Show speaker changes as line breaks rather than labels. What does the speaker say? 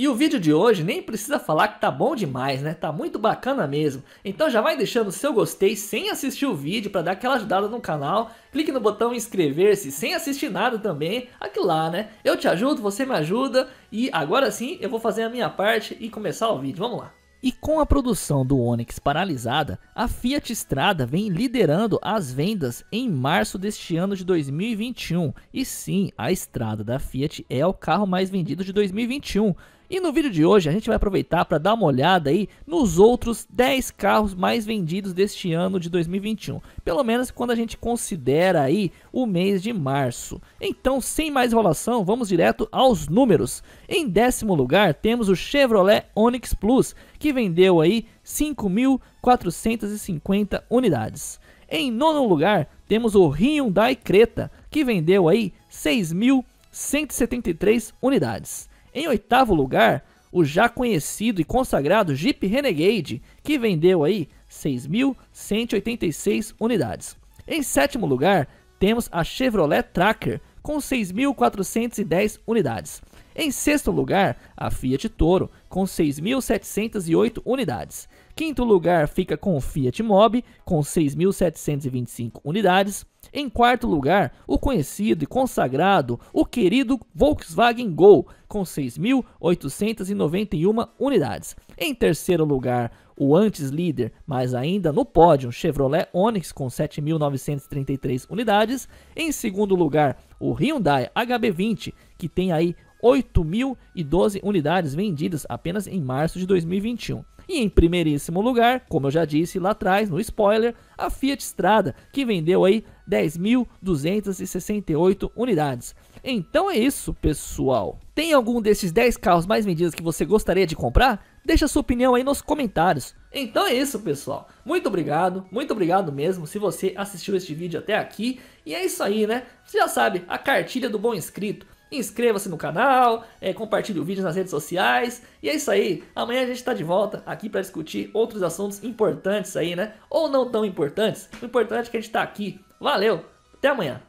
E o vídeo de hoje nem precisa falar que tá bom demais, né? Tá muito bacana mesmo. Então já vai deixando o seu gostei sem assistir o vídeo para dar aquela ajudada no canal. Clique no botão inscrever-se sem assistir nada também. Aqui lá, né? Eu te ajudo, você me ajuda. E agora sim eu vou fazer a minha parte e começar o vídeo. Vamos lá. E com a produção do Onix paralisada, a Fiat Strada vem liderando as vendas em março deste ano de 2021. E sim, a Estrada da Fiat é o carro mais vendido de 2021. E no vídeo de hoje a gente vai aproveitar para dar uma olhada aí nos outros 10 carros mais vendidos deste ano de 2021, pelo menos quando a gente considera aí o mês de março. Então, sem mais enrolação, vamos direto aos números. Em décimo lugar, temos o Chevrolet Onix Plus, que vendeu aí 5.450 unidades. Em nono lugar, temos o Hyundai Creta, que vendeu aí 6.173 unidades. Em oitavo lugar, o já conhecido e consagrado Jeep Renegade, que vendeu aí 6.186 unidades. Em sétimo lugar, temos a Chevrolet Tracker, com 6.410 unidades. Em sexto lugar, a Fiat Toro, com 6.708 unidades. Quinto lugar fica com o Fiat Mobi, com 6.725 unidades. Em quarto lugar, o conhecido e consagrado, o querido Volkswagen Gol, com 6.891 unidades. Em terceiro lugar, o antes líder, mas ainda no pódio, Chevrolet Onix com 7.933 unidades. Em segundo lugar, o Hyundai HB20, que tem aí 8.012 unidades vendidas apenas em março de 2021. E em primeiríssimo lugar, como eu já disse lá atrás no spoiler, a Fiat Strada, que vendeu aí 10.268 unidades. Então é isso, pessoal. Tem algum desses 10 carros mais vendidos que você gostaria de comprar? Deixa sua opinião aí nos comentários. Então é isso, pessoal. Muito obrigado, muito obrigado mesmo se você assistiu este vídeo até aqui. E é isso aí, né? Você já sabe, a cartilha do bom inscrito. Inscreva-se no canal, é, compartilhe o vídeo nas redes sociais. E é isso aí. Amanhã a gente está de volta aqui para discutir outros assuntos importantes aí, né? Ou não tão importantes. O importante é que a gente está aqui. Valeu, até amanhã.